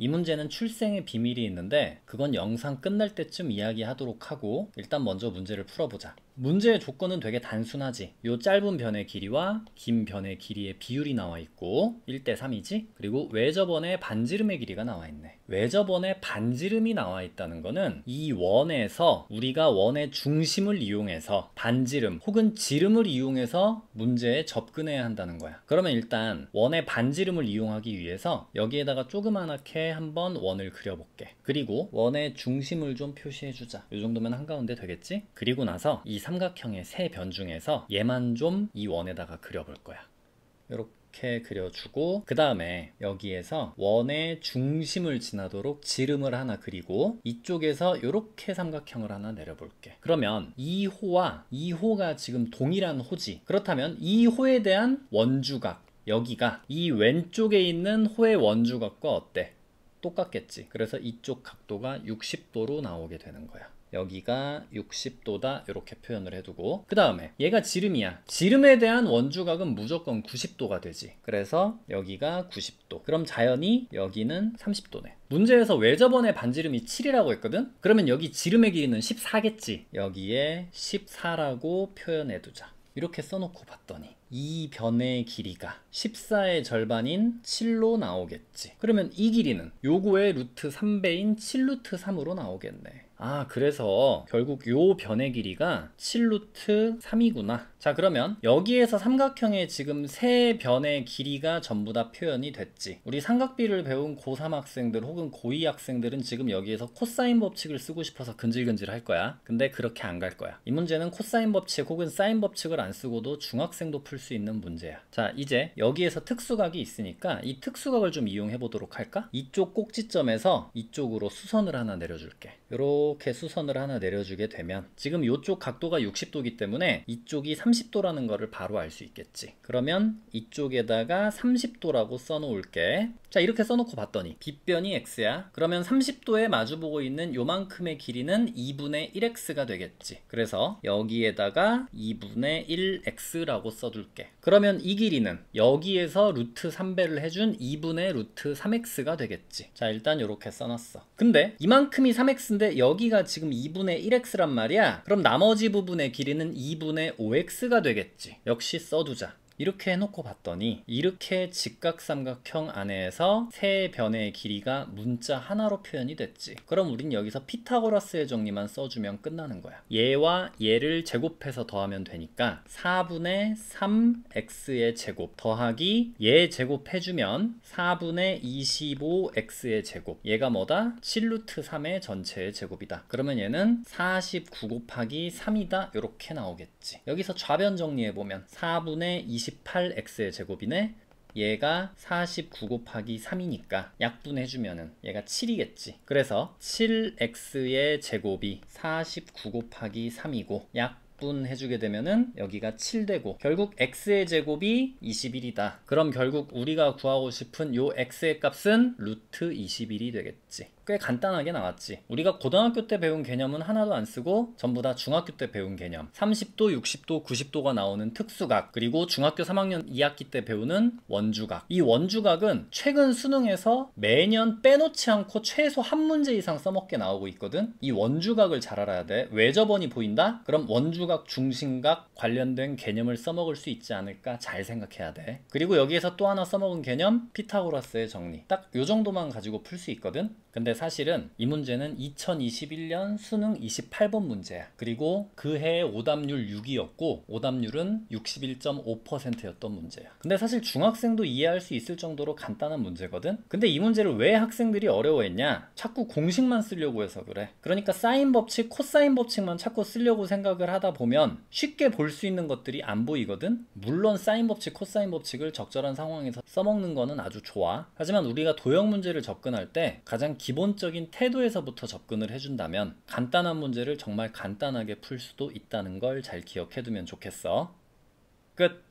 이 문제는 출생의 비밀이 있는데 그건 영상 끝날 때쯤 이야기하도록 하고 일단 먼저 문제를 풀어보자. 문제의 조건은 되게 단순하지. 요 짧은 변의 길이와 긴 변의 길이의 비율이 나와 있고 1대 3이지. 그리고 외접원의 반지름의 길이가 나와 있네. 외접원의 반지름이 나와 있다는 거는 이 원에서 우리가 원의 중심을 이용해서 반지름 혹은 지름을 이용해서 문제에 접근해야 한다는 거야. 그러면 일단 원의 반지름을 이용하기 위해서 여기에다가 조그만하게 한번 원을 그려볼게. 그리고 원의 중심을 좀 표시해주자. 이 정도면 한가운데 되겠지? 그리고 나서 이 삼각형의 세 변 중에서 얘만 좀 이 원에다가 그려볼 거야. 이렇게. 이렇게 그려주고 그 다음에 여기에서 원의 중심을 지나도록 지름을 하나 그리고 이쪽에서 이렇게 삼각형을 하나 내려볼게 그러면 2호와 2호가 지금 동일한 호지 그렇다면 2호에 대한 원주각 여기가 이 왼쪽에 있는 호의 원주각과 어때? 똑같겠지. 그래서 이쪽 각도가 60도로 나오게 되는 거야. 여기가 60도다 이렇게 표현을 해두고 그 다음에 얘가 지름이야 지름에 대한 원주각은 무조건 90도가 되지 그래서 여기가 90도 그럼 자연히 여기는 30도네 문제에서 왜 저번에 반지름이 7이라고 했거든? 그러면 여기 지름의 길이는 14겠지 여기에 14라고 표현해두자 이렇게 써놓고 봤더니 이 변의 길이가 14의 절반인 7로 나오겠지. 그러면 이 길이는 요거의 루트 3배인 7루트 3으로 나오겠네. 아 그래서 결국 요 변의 길이가 7루트 3이구나 자 그러면 여기에서 삼각형의 지금 세 변의 길이가 전부 다 표현이 됐지 우리 삼각비를 배운 고3 학생들 혹은 고2 학생들은 지금 여기에서 코사인 법칙을 쓰고 싶어서 근질근질 할 거야 근데 그렇게 안 갈 거야 이 문제는 코사인 법칙 혹은 사인 법칙을 안 쓰고도 중학생도 풀 수 있는 문제야 자 이제 여기에서 특수각이 있으니까 이 특수각을 좀 이용해 보도록 할까 이쪽 꼭지점에서 이쪽으로 수선을 하나 내려줄게 요렇 이렇게 수선을 하나 내려주게 되면 지금 이쪽 각도가 6 0도기 때문에 이쪽이 30도라는 거를 바로 알 수 있겠지 그러면 이쪽에다가 30도라고 써놓을게 자 이렇게 써놓고 봤더니 빗변이 x야 그러면 30도에 마주보고 있는 요만큼의 길이는 2분의 1x가 되겠지 그래서 여기에다가 2분의 1x라고 써둘게 그러면 이 길이는 여기에서 루트 3배를 해준 2분의 루트 3x가 되겠지 자 일단 이렇게 써놨어 근데 이만큼이 3x인데 여기 여기가 지금 2분의 1x란 말이야 그럼 나머지 부분의 길이는 2분의 5x가 되겠지 역시 써두자 이렇게 해놓고 봤더니 이렇게 직각삼각형 안에서 세 변의 길이가 문자 하나로 표현이 됐지 그럼 우린 여기서 피타고라스의 정리만 써주면 끝나는 거야 얘와 얘를 제곱해서 더하면 되니까 4분의 3x의 제곱 더하기 얘 예 제곱해주면 4분의 25x의 제곱 얘가 뭐다? 7루트 3의 전체의 제곱이다 그러면 얘는 49 곱하기 3이다 이렇게 나오겠지 여기서 좌변 정리해보면 4분의 25 18x의 제곱이네 얘가 49 곱하기 3이니까 약분해주면은 얘가 7이겠지. 그래서 7x의 제곱이 49 곱하기 3이고 약 약분해주게 되면은 여기가 7되고 결국 x의 제곱이 21이다. 그럼 결국 우리가 구하고 싶은 요 x의 값은 루트 21이 되겠지. 꽤 간단하게 나왔지. 우리가 고등학교 때 배운 개념은 하나도 안 쓰고 전부 다 중학교 때 배운 개념. 30도, 60도, 90도가 나오는 특수각. 그리고 중학교 3학년 2학기 때 배우는 원주각. 이 원주각은 최근 수능에서 매년 빼놓지 않고 최소 한 문제 이상 써먹게 나오고 있거든. 이 원주각을 잘 알아야 돼. 외접원이 보인다? 그럼 원주각 중추각, 중심각 관련된 개념을 써먹을 수 있지 않을까 잘 생각해야 돼. 그리고 여기에서 또 하나 써먹은 개념 피타고라스의 정리. 딱 요 정도만 가지고 풀 수 있거든. 근데 사실은 이 문제는 2021년 수능 28번 문제야. 그리고 그 해의 오답률 6이었고 오답률은 61.5%였던 문제야. 근데 사실 중학생도 이해할 수 있을 정도로 간단한 문제거든. 근데 이 문제를 왜 학생들이 어려워했냐? 자꾸 공식만 쓰려고 해서 그래. 그러니까 사인 법칙, 코사인 법칙만 자꾸 쓰려고 생각을 하다 보니 보면 쉽게 볼 수 있는 것들이 안 보이거든 물론 사인 법칙, 코사인 법칙을 적절한 상황에서 써먹는 거는 아주 좋아 하지만 우리가 도형 문제를 접근할 때 가장 기본적인 태도에서부터 접근을 해준다면 간단한 문제를 정말 간단하게 풀 수도 있다는 걸 잘 기억해두면 좋겠어 끝